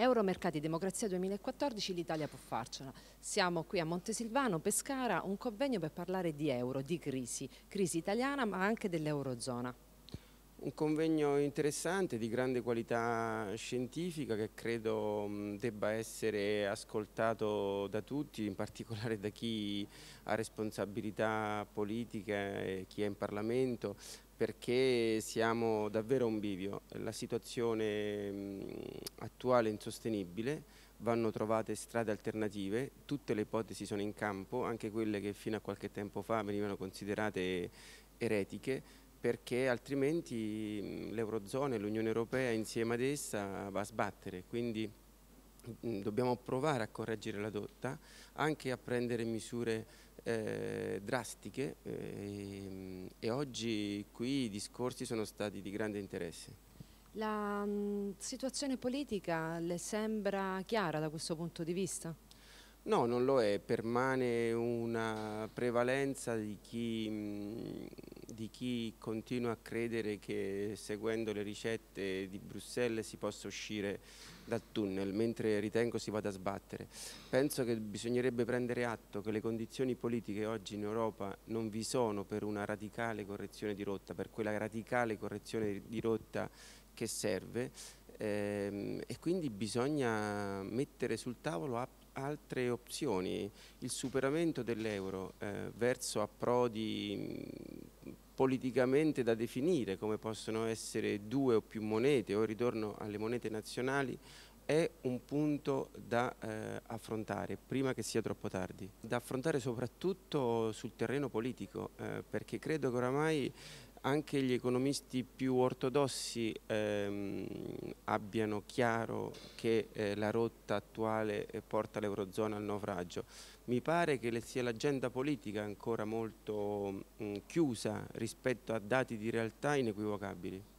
Euromercati Democrazia 2014 l'Italia può farcela. Siamo qui a Montesilvano, Pescara, un convegno per parlare di euro, di crisi, crisi italiana ma anche dell'Eurozona. Un convegno interessante di grande qualità scientifica che credo debba essere ascoltato da tutti, in particolare da chi ha responsabilità politiche e chi è in Parlamento, perché siamo davvero a un bivio, la situazione attuale è insostenibile, vanno trovate strade alternative, tutte le ipotesi sono in campo, anche quelle che fino a qualche tempo fa venivano considerate eretiche, perché altrimenti l'Eurozona e l'Unione Europea insieme ad essa va a sbattere, quindi dobbiamo provare a correggere la dotta, anche a prendere misure eh, drastiche eh, e oggi qui i discorsi sono stati di grande interesse. La mh, mm, situazione politica le sembra chiara da questo punto di vista? No, non lo è, permane una prevalenza di chi mh, mm, di chi continua a credere che seguendo le ricette di Bruxelles si possa uscire dal tunnel, mentre ritengo si vada a sbattere. Penso che bisognerebbe prendere atto che le condizioni politiche oggi in Europa non vi sono per una radicale correzione di rotta, per quella radicale correzione di rotta che serve ehm, e quindi bisogna mettere sul tavolo altre opzioni, il superamento dell'euro eh, verso approdi mm, politicamente da definire come possono essere due o più monete o il ritorno alle monete nazionali è un punto da eh, affrontare prima che sia troppo tardi, da affrontare soprattutto sul terreno politico eh, perché credo che oramai anche gli economisti più ortodossi ehm, abbiano chiaro che eh, la rotta attuale eh, porta l'Eurozona al naufragio. Mi pare che sia l'agenda politica ancora molto mh, mm, chiusa rispetto a dati di realtà inequivocabili.